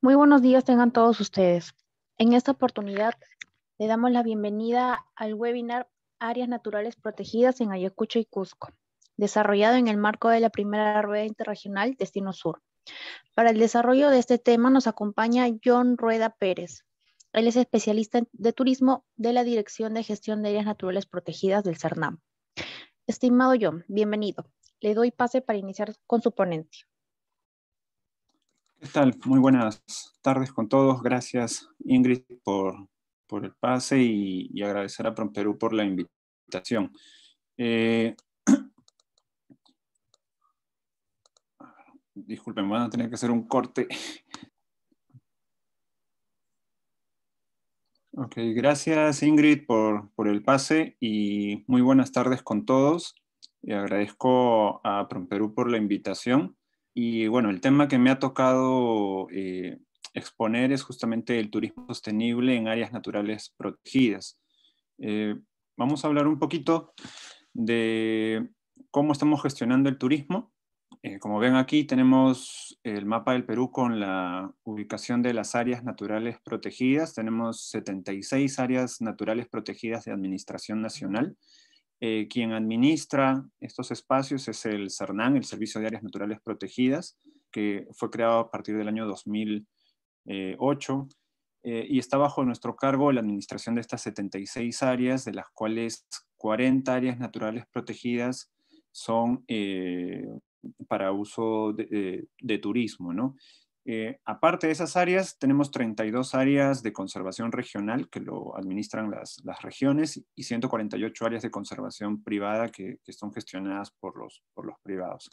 Muy buenos días tengan todos ustedes. En esta oportunidad le damos la bienvenida al webinar Áreas Naturales Protegidas en Ayacucho y Cusco, desarrollado en el marco de la primera rueda interregional Destino Sur. Para el desarrollo de este tema nos acompaña John Rueda Pérez, él es especialista de turismo de la Dirección de Gestión de Áreas Naturales Protegidas del CERNAM. Estimado John, bienvenido. Le doy pase para iniciar con su ponente. ¿Qué tal? Muy buenas tardes con todos. Gracias, Ingrid, por, el pase y, agradecer a Promperú por la invitación. Eh, disculpen, van a tener que hacer un corte Ok, gracias Ingrid por, el pase y muy buenas tardes con todos. Y agradezco a PROMPERÚ por la invitación. Y bueno, el tema que me ha tocado eh, exponer es justamente el turismo sostenible en áreas naturales protegidas. Eh, vamos a hablar un poquito de cómo estamos gestionando el turismo eh, como ven aquí tenemos el mapa del Perú con la ubicación de las áreas naturales protegidas. Tenemos 76 áreas naturales protegidas de Administración Nacional. Eh, quien administra estos espacios es el CERNAN, el Servicio de Áreas Naturales Protegidas, que fue creado a partir del año 2008 eh, y está bajo nuestro cargo la administración de estas 76 áreas, de las cuales 40 áreas naturales protegidas son para uso de, eh, turismo. ¿no? Eh, aparte de esas áreas, tenemos 32 áreas de conservación regional que lo administran las, las regiones y 148 áreas de conservación privada que, que son gestionadas por los, por los privados.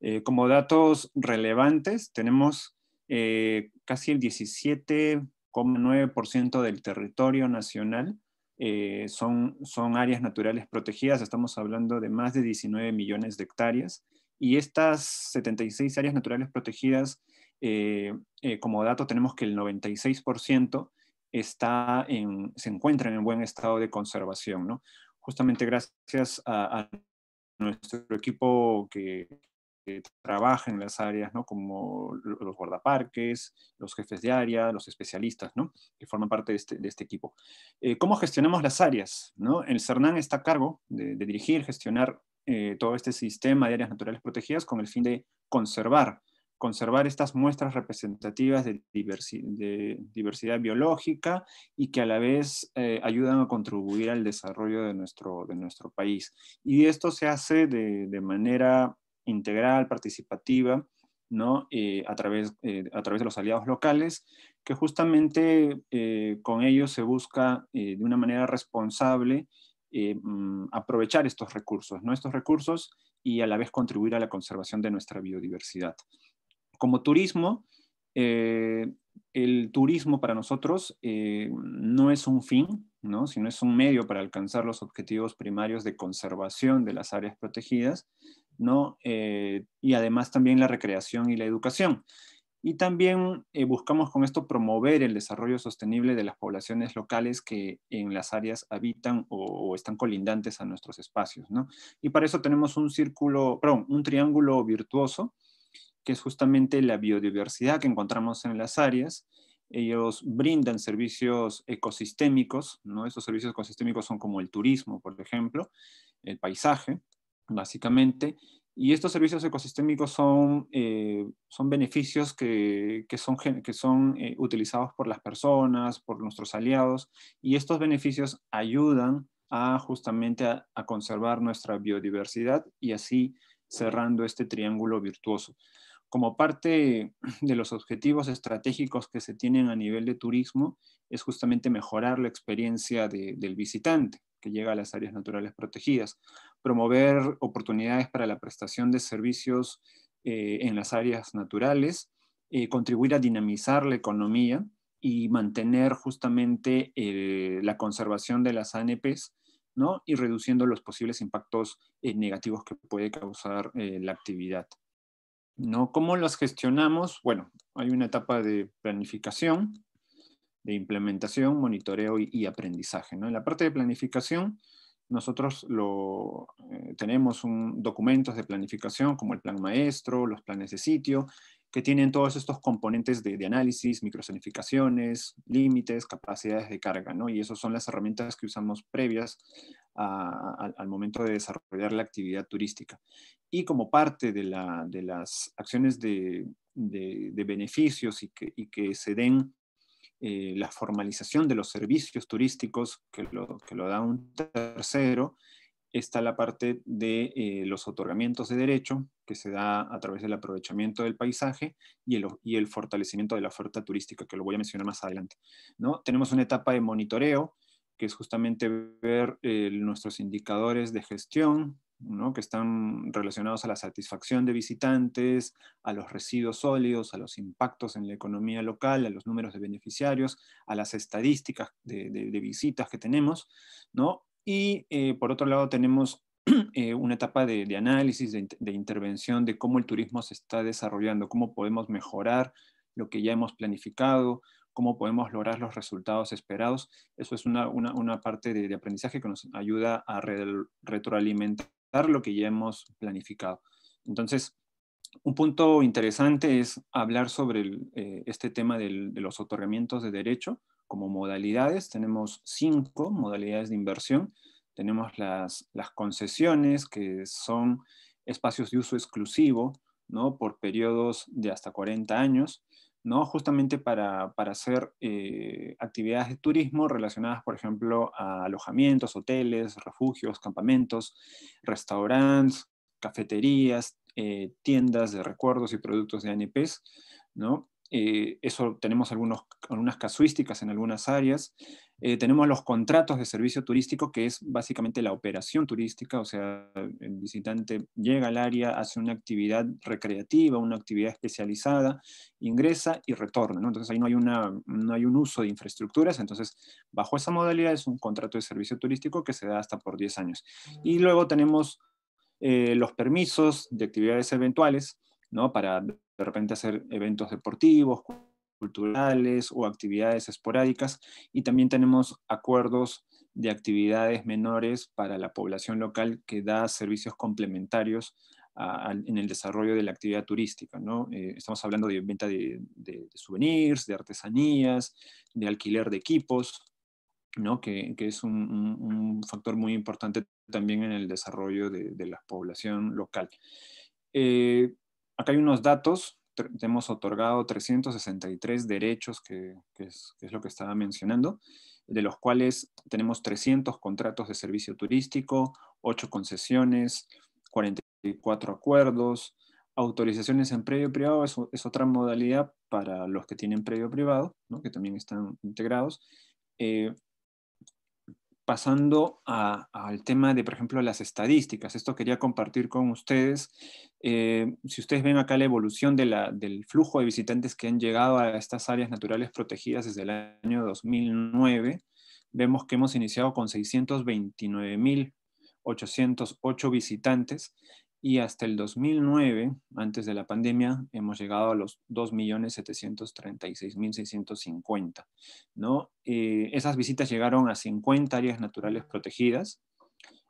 Eh, como datos relevantes, tenemos casi el 17,9% del territorio nacional son, son áreas naturales protegidas. Estamos hablando de más de 19 millones de hectáreas. Y estas 76 áreas naturales protegidas, eh, eh, como dato tenemos que el 96% está en, se encuentra en buen estado de conservación. Justamente gracias a, nuestro equipo que, trabaja en las áreas, como los guardaparques, los jefes de área, los especialistas, que forman parte de este, este equipo. Eh, ¿Cómo gestionamos las áreas? ¿no? El CERNAN está a cargo de, de dirigir, gestionar eh, todo este sistema de áreas naturales protegidas con el fin de conservar, conservar estas muestras representativas de, diversidad biológica y que a la vez eh, ayudan a contribuir al desarrollo de nuestro, país. Y esto se hace de, manera integral, participativa, ¿no? Eh, a, través, de los aliados locales, que justamente con ellos se busca de una manera responsable eh, mm, aprovechar estos recursos, estos recursos y a la vez contribuir a la conservación de nuestra biodiversidad. Como turismo, eh, el turismo para nosotros eh, no es un fin, ¿no? sino es un medio para alcanzar los objetivos primarios de conservación de las áreas protegidas, y además también la recreación y la educación. Y también eh, buscamos con esto promover el desarrollo sostenible de las poblaciones locales que en las áreas habitan o, están colindantes a nuestros espacios. ¿no? Y para eso tenemos un círculo, un triángulo virtuoso, que es justamente la biodiversidad que encontramos en las áreas, ellos brindan servicios ecosistémicos, ¿no? Esos servicios ecosistémicos son como el turismo, por ejemplo, el paisaje, básicamente, y estos servicios ecosistémicos son, eh, son beneficios que, son, que son eh, utilizados por las personas, por nuestros aliados, y estos beneficios ayudan a justamente a, conservar nuestra biodiversidad y así cerrando este triángulo virtuoso. Como parte de los objetivos estratégicos que se tienen a nivel de turismo, es justamente mejorar la experiencia del visitante que llega a las áreas naturales protegidas, promover oportunidades para la prestación de servicios eh, en las áreas naturales, eh, contribuir a dinamizar la economía y mantener justamente eh, la conservación de las ANPs ¿no? y reduciendo los posibles impactos negativos que puede causar la actividad. ¿no? ¿Cómo las gestionamos? Bueno, hay una etapa de planificación, de implementación, monitoreo y, aprendizaje. ¿no? En la parte de planificación, nosotros lo, eh, tenemos un, documentos de planificación como el plan maestro, los planes de sitio, que tienen todos estos componentes de, análisis, microzonificaciones, límites, capacidades de carga, ¿no? Y esas son las herramientas que usamos previas al momento de desarrollar la actividad turística. Y como parte de, las acciones de, beneficios y que, y que se den eh, la formalización de los servicios turísticos que lo, da un tercero, está la parte de eh, los otorgamientos de derecho, que se da a través del aprovechamiento del paisaje y el, fortalecimiento de la oferta turística, que lo voy a mencionar más adelante. ¿no? Tenemos una etapa de monitoreo, que es justamente ver eh, nuestros indicadores de gestión, que están relacionados a la satisfacción de visitantes, a los residuos sólidos, a los impactos en la economía local, a los números de beneficiarios, a las estadísticas de, visitas que tenemos, Y eh, por otro lado tenemos eh, una etapa de, análisis, de intervención de cómo el turismo se está desarrollando, cómo podemos mejorar lo que ya hemos planificado, cómo podemos lograr los resultados esperados. Eso es una, parte de, aprendizaje que nos ayuda a retroalimentar lo que ya hemos planificado. Entonces, un punto interesante es hablar sobre eh, este tema de los otorgamientos de derecho como modalidades. Tenemos cinco modalidades de inversión. Tenemos las, concesiones, que son espacios de uso exclusivo, ¿no? Por periodos de hasta 40 años. ¿no? justamente para, hacer eh, actividades de turismo relacionadas, por ejemplo, a alojamientos, hoteles, refugios, campamentos, restaurantes, cafeterías, eh, tiendas de recuerdos y productos de ANPs. ¿no? Eh, eso tenemos algunos, algunas casuísticas en algunas áreas. Eh, tenemos los contratos de servicio turístico, que es básicamente la operación turística, o sea, el visitante llega al área, hace una actividad recreativa, una actividad especializada, ingresa y retorna. Entonces ahí no hay, una, no hay un uso de infraestructuras, entonces bajo esa modalidad es un contrato de servicio turístico que se da hasta por 10 años. Y mm. luego tenemos eh, los permisos de actividades eventuales, ¿no? para de repente hacer eventos deportivos, culturales o actividades esporádicas y también tenemos acuerdos de actividades menores para la población local que da servicios complementarios en el desarrollo de la actividad turística. ¿no? Eh, estamos hablando de venta de, souvenirs, de artesanías, de alquiler de equipos, ¿no? que, es un, factor muy importante también en el desarrollo de, la población local. Eh, acá hay unos datos hemos otorgado 363 derechos, que, es, lo que estaba mencionando, de los cuales tenemos 300 contratos de servicio turístico, 8 concesiones, 44 acuerdos, autorizaciones en predio privado, es, otra modalidad para los que tienen predio privado, que también están integrados, eh, pasando al tema de, por ejemplo, las estadísticas. Esto quería compartir con ustedes. Eh, si ustedes ven acá la evolución del flujo de visitantes que han llegado a estas áreas naturales protegidas desde el año 2009, vemos que hemos iniciado con 629.808 visitantes y hasta el 2009, antes de la pandemia, hemos llegado a los 2.736.650. ¿no? Eh, esas visitas llegaron a 50 áreas naturales protegidas.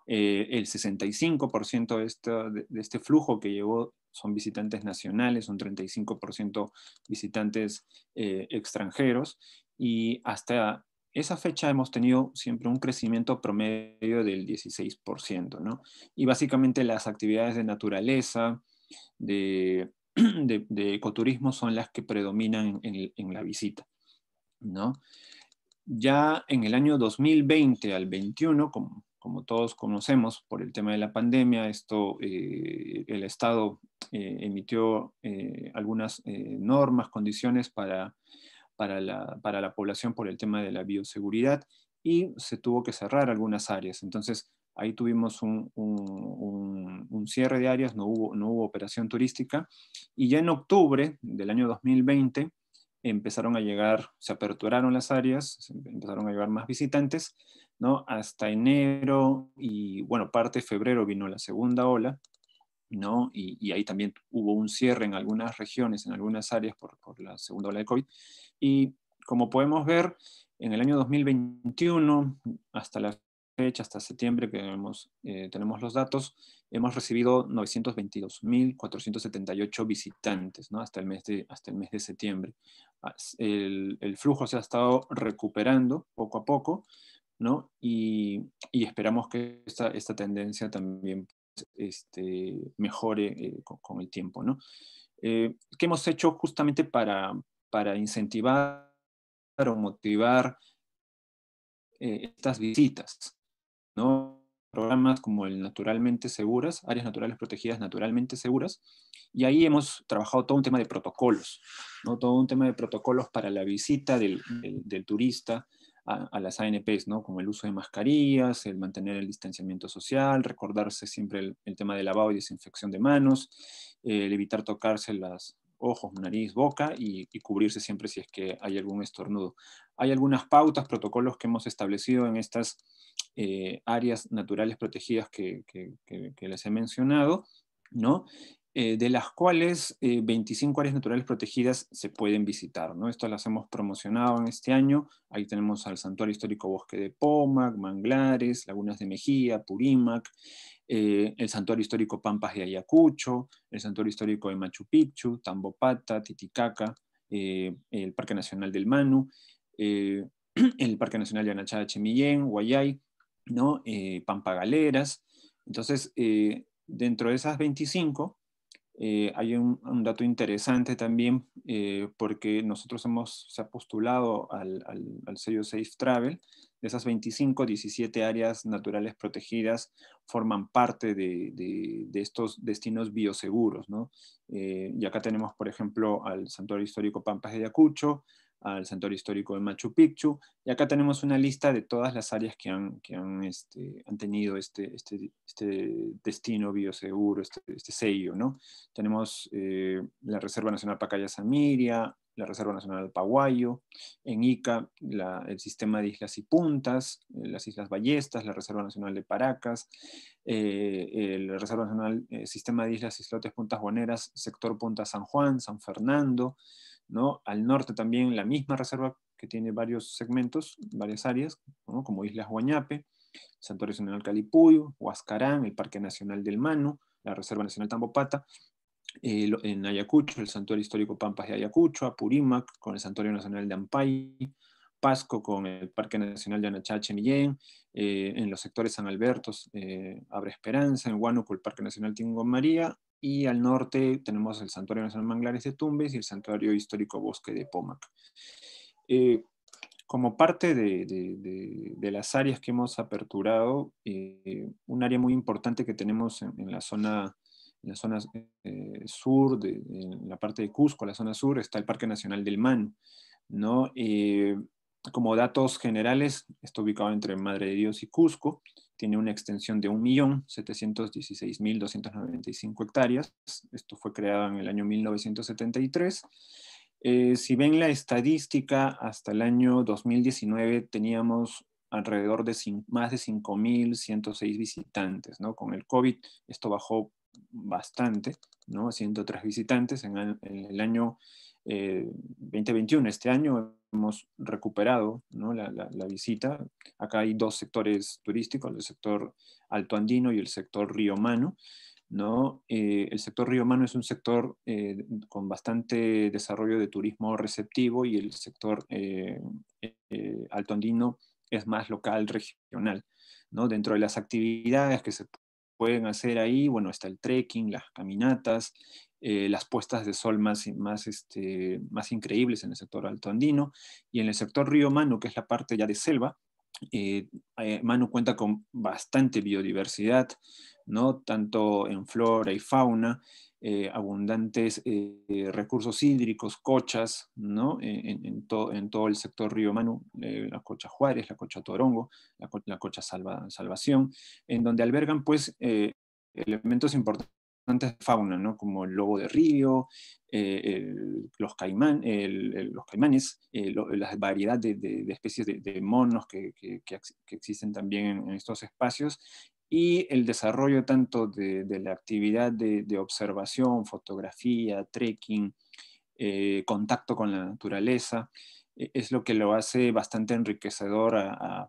Eh, el 65% de, de, este flujo que llegó son visitantes nacionales, un 35% visitantes eh, extranjeros y hasta esa fecha hemos tenido siempre un crecimiento promedio del 16%, ¿no? Y básicamente las actividades de naturaleza, de, ecoturismo son las que predominan en, la visita, ¿no? Ya en el año 2020 al 21, como, todos conocemos por el tema de la pandemia, esto, eh, el Estado eh, emitió eh, algunas normas, condiciones para para la, población por el tema de la bioseguridad y se tuvo que cerrar algunas áreas. Entonces, ahí tuvimos un, cierre de áreas, no hubo, no hubo operación turística, y ya en octubre del año 2020 empezaron a llegar, se aperturaron las áreas, empezaron a llegar más visitantes, ¿no? Hasta enero y, bueno, parte de febrero vino la segunda ola, ¿no? Y, ahí también hubo un cierre en algunas regiones, en algunas áreas por, la segunda ola de COVID. Y como podemos ver, en el año 2021, hasta la fecha, hasta septiembre que tenemos, eh, tenemos los datos, hemos recibido 922.478 visitantes ¿no? hasta, el mes de, hasta el mes de septiembre. El, flujo se ha estado recuperando poco a poco, ¿no? Y, esperamos que esta, esta, tendencia también este, mejore eh, con, el tiempo. ¿no? Eh, ¿Qué hemos hecho justamente para, para incentivar o motivar eh, estas visitas? ¿no? Programas como el Naturalmente Seguras, áreas naturales protegidas naturalmente seguras, y ahí hemos trabajado todo un tema de protocolos, ¿no? todo un tema de protocolos para la visita del, del, del turista, a, las ANPs, ¿no? como el uso de mascarillas, el mantener el distanciamiento social, recordarse siempre el, tema de lavado y desinfección de manos, el evitar tocarse las ojos, nariz, boca y, cubrirse siempre si es que hay algún estornudo. Hay algunas pautas, protocolos que hemos establecido en estas eh, áreas naturales protegidas que les he mencionado, ¿no? Eh, de las cuales 25 eh, áreas naturales protegidas se pueden visitar. ¿no? las hemos promocionado en este año. Ahí tenemos al Santuario Histórico Bosque de Pomac, Manglares, Lagunas de Mejía, Purímac, eh, el Santuario Histórico Pampas de Ayacucho, el Santuario Histórico de Machu Picchu, Tambopata, Titicaca, el Parque Nacional del Manu, el Parque Nacional de Anachada Chemillén, Guayay, ¿no? Pampa Galeras. Entonces, dentro de esas 25, eh, hay un, dato interesante también, eh, porque nosotros hemos se ha postulado al, sello Safe Travel. De esas 25, 17 áreas naturales protegidas forman parte de, estos destinos bioseguros. ¿no? Eh, y acá tenemos, por ejemplo, al Santuario Histórico Pampas de Ayacucho, al Centro histórico de Machu Picchu. Y acá tenemos una lista de todas las áreas que han, este, han, tenido este, este, este, destino bioseguro, este, este sello. ¿no? Tenemos eh, la Reserva Nacional Pacaya Samiria, la Reserva Nacional Paguayo, en Ica el sistema de islas y puntas, eh, las Islas Ballestas, la Reserva Nacional de Paracas, eh, el Reserva Nacional, sistema de islas, islotes, puntas guaneras, sector Punta San Juan, San Fernando, al norte también la misma reserva que tiene varios segmentos, varias áreas, como Islas Guañape, Santuario Nacional Calipuyo, Huascarán, el Parque Nacional del Manu, la Reserva Nacional Tambopata, eh, en Ayacucho, el Santuario Histórico Pampas de Ayacucho, Apurímac con el Santuario Nacional de Ampay, Pasco con el Parque Nacional de Anachache Millén, eh, en los sectores San Alberto, eh, Abre Esperanza, en Huánuco el Parque Nacional Tingo María, y al norte tenemos el Santuario Nacional Manglares de Tumbes y el Santuario Histórico Bosque de Pómac. Eh, como parte de, las áreas que hemos aperturado, eh, un área muy importante que tenemos en, la zona, en eh, sur, en la parte de Cusco, la zona sur, está el Parque Nacional del Man. como datos generales, está ubicado entre Madre de Dios y Cusco tiene una extensión de 1.716.295 hectáreas. Esto fue creado en el año 1973. Eh, si ven la estadística, hasta el año 2019 teníamos alrededor de más de 5.106 visitantes, Con el COVID esto bajó bastante, ¿no? 103 visitantes en el, año 2021, eh, este año hemos recuperado la, visita. Acá hay dos sectores turísticos, el sector alto andino y el sector río ¿no? Eh, el sector río Mano es un sector eh, con bastante desarrollo de turismo receptivo y el sector eh, alto andino es más local, regional. Dentro de las actividades que se pueden hacer ahí, bueno, está el trekking, las caminatas, eh, las puestas de sol más, más, este, más increíbles en el sector alto andino y en el sector río Manu, que es la parte ya de selva. Eh, eh, Manu cuenta con bastante biodiversidad, ¿no? tanto en flora y fauna, abundantes recursos hídricos, cochas, ¿no? en, en, en, todo el sector río Manu, la cocha Juárez, la cocha Torongo, la, cocha Salvación, en donde albergan pues elementos importantes Tantas faunas, ¿no? como el lobo de río, eh, los, caimán, los caimanes, eh, la variedad de, especies de, monos que, existen también en, estos espacios, y el desarrollo tanto de, la actividad de, observación, fotografía, trekking, eh, contacto con la naturaleza. E-, es lo que lo hace bastante enriquecedor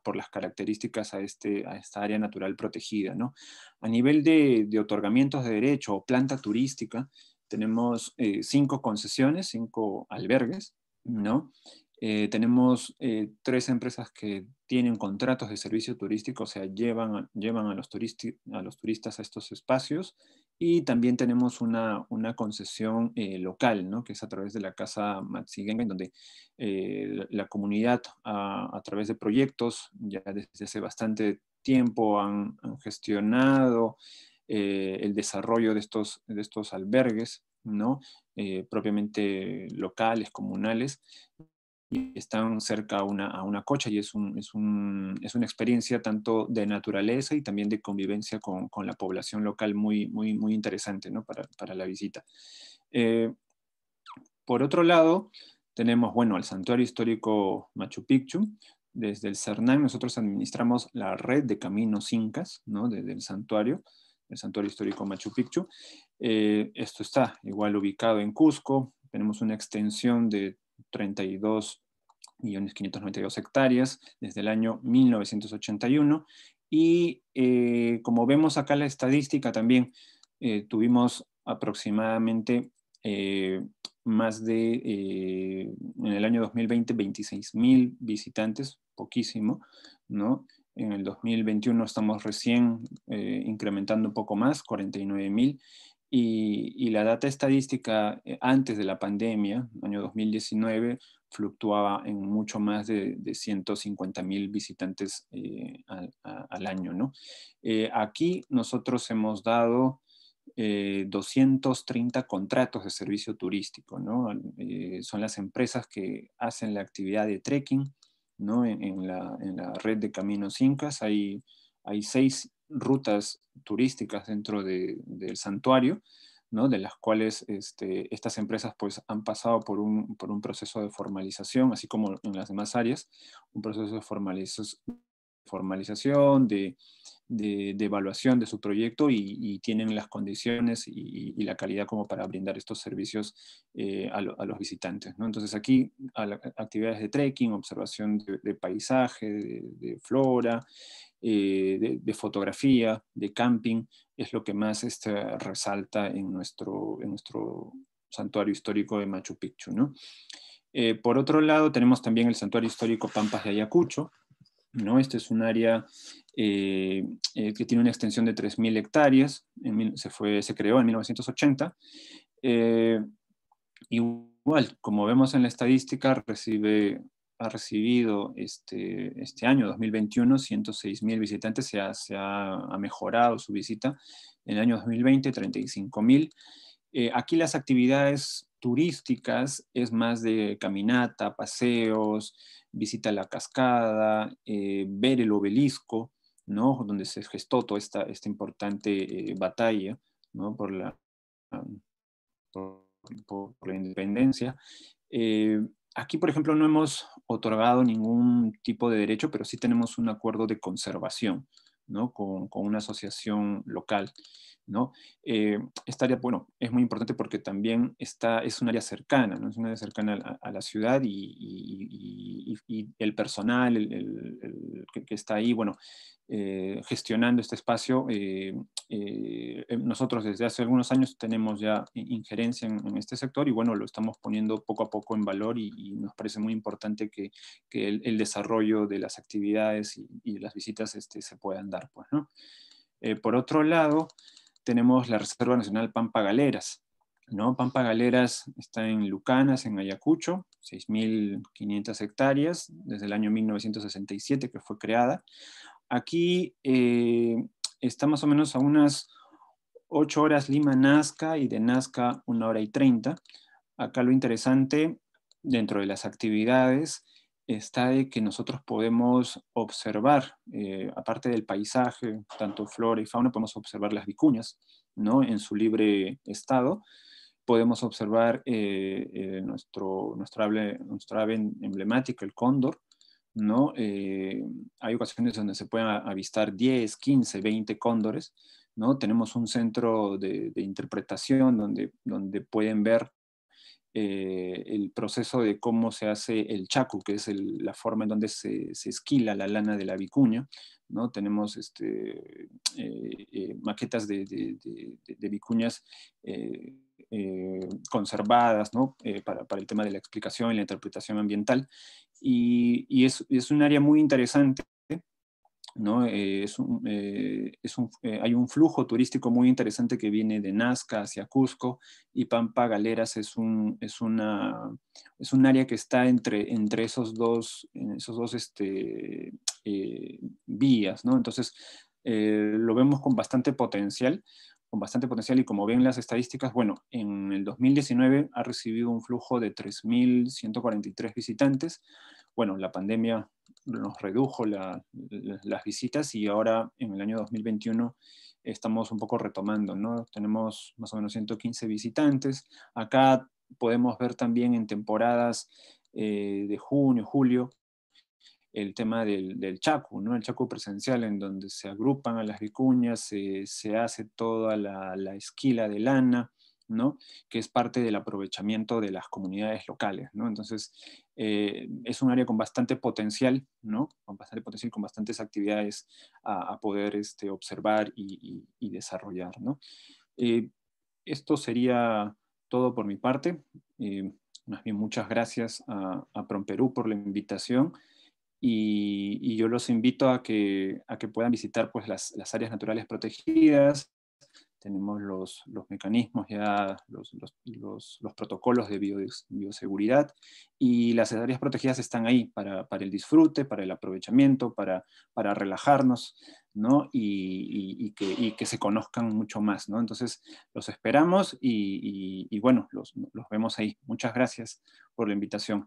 por las características a, este, a esta área natural protegida. ¿no? A nivel de, otorgamientos de derecho o planta turística, tenemos eh, cinco concesiones, cinco albergues, ¿no? Eh, tenemos eh, tres empresas que tienen contratos de servicio turístico, o sea, llevan, llevan a, los a los turistas a estos espacios. Y también tenemos una, una concesión eh, local, ¿no? que es a través de la Casa Matsigenka, en donde la, comunidad, ah, a, través de proyectos, ya desde hace bastante tiempo han, gestionado el desarrollo de estos, de estos albergues, ¿no? propiamente locales, comunales, y están cerca a una, a cocha y es, una experiencia tanto de naturaleza y también de convivencia con, la población local muy, muy, muy interesante para, la visita. Eh, por otro lado, tenemos bueno, el santuario histórico Machu Picchu. Desde el CERNAM nosotros administramos la red de caminos incas ¿no? desde el santuario el santuario histórico Machu Picchu. Eh, esto está igual ubicado en Cusco. Tenemos una extensión de 32 millones 592 hectáreas desde el año 1981. Y eh, como vemos acá la estadística también, eh, tuvimos aproximadamente eh, más de, en el año 2020, 26.000 visitantes, poquísimo, ¿no? En el 2021 estamos recién incrementando un poco más, 49.000, y, la data estadística eh, antes de la pandemia, año 2019, fluctuaba en mucho más de, de mil visitantes eh, al, año. ¿no? Eh, aquí nosotros hemos dado 230 contratos de servicio turístico. ¿no? son las empresas que hacen la actividad de trekking ¿no? en, la, en la red de caminos incas. Hay, hay seis rutas turísticas dentro del santuario, ¿no? de las cuales este, estas empresas pues, han pasado por por un, proceso de formalización, así como en las demás áreas, un proceso de formalización, formalización, de, evaluación de su proyecto y, tienen las condiciones y, la calidad como para brindar estos servicios eh, a, los visitantes. Entonces aquí actividades de trekking, observación de, paisaje, de, flora, eh, de, fotografía, de camping, es lo que más este, resalta en nuestro, en nuestro santuario histórico de Machu Picchu. Eh, por otro lado, tenemos también el santuario histórico Pampas de Ayacucho, ¿no? Este es un área eh, eh, que tiene una extensión de 3.000 hectáreas, se, fue, se creó en 1980. Eh, igual, como vemos en la estadística, recibe, ha recibido este, este año, 2021, 106.000 visitantes, se, ha, se ha, ha, mejorado su visita. En el año 2020, 35.000. aquí las actividades turísticas es más de caminata, paseos, visita a la cascada, eh, ver el obelisco, ¿no? donde se gestó toda esta, importante eh, batalla ¿no? por, la, la independencia. Eh, aquí, por ejemplo, no hemos otorgado ningún tipo de derecho, pero sí tenemos un acuerdo de conservación ¿no? con, con una asociación local. Eh, esta área, es muy importante porque también es un área cercana, Es una cercana a, la ciudad y, el personal que, está ahí, eh, gestionando este espacio. Eh, nosotros desde hace algunos años tenemos ya injerencia en, este sector y, bueno, lo estamos poniendo poco a poco en valor y, nos parece muy importante que, el, desarrollo de las actividades y, las visitas este, se puedan dar, pues, por otro lado, tenemos la Reserva Nacional Pampa Galeras. ¿no? Pampa Galeras está en Lucanas, en Ayacucho, 6.500 hectáreas desde el año 1967 que fue creada. Aquí eh, está más o menos a unas 8 horas Lima-Nazca y de Nazca una hora y 30. Acá lo interesante dentro de las actividades está de que nosotros podemos observar, eh, aparte del paisaje, tanto flora y fauna, podemos observar las vicuñas ¿no? en su libre estado, podemos observar eh, eh, nuestro, nuestra, ave, emblemática, el cóndor, ¿no? hay ocasiones donde se pueden avistar 10, 15, 20 cóndores, ¿no? Tenemos un centro de, interpretación donde, donde pueden ver eh, el proceso de cómo se hace el chacu, que es la forma en donde se, esquila la lana de la vicuña. ¿no? Tenemos este, eh, eh, maquetas de, vicuñas conservadas para, el tema de la explicación y la interpretación ambiental. Y, es un área muy interesante eh, eh, eh, hay un flujo turístico muy interesante que viene de Nazca hacia Cusco y Pampa Galeras es un, una, área que está entre, esos dos, esos dos este, vías. Entonces, lo vemos con bastante potencial con bastante potencial y como ven las estadísticas, bueno, en el 2019 ha recibido un flujo de 3.143 visitantes. Bueno, la pandemia nos redujo las visitas y ahora en el año 2021 estamos un poco retomando, ¿no? Tenemos más o menos 115 visitantes. Acá podemos ver también en temporadas eh, de junio, julio, el tema del, del chacu, ¿no? el chacu presencial, en donde se agrupan a las vicuñas, se, hace toda la, esquila de lana, ¿no? que es parte del aprovechamiento de las comunidades locales. ¿no? Entonces, eh, es un área con bastante potencial, ¿no? con bastante potencial, con bastantes actividades a, poder este, observar y, desarrollar. Eh, esto sería todo por mi parte. Eh, más bien, muchas gracias a, a Promperú por la invitación y, yo los invito a que, a que puedan visitar pues, las, las áreas naturales protegidas. Tenemos los, los mecanismos ya, los, los, protocolos de bioseguridad y las áreas protegidas están ahí para, el disfrute, para el aprovechamiento, para, para relajarnos Y, que, se conozcan mucho más. Entonces los esperamos y, bueno, los vemos ahí. Muchas gracias por la invitación.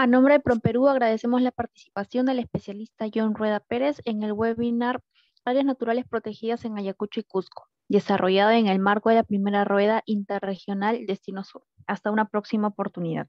A nombre de PromPerú agradecemos la participación del especialista John Rueda Pérez en el webinar Áreas Naturales Protegidas en Ayacucho y Cusco, desarrollado en el marco de la primera rueda interregional Destino Sur. Hasta una próxima oportunidad.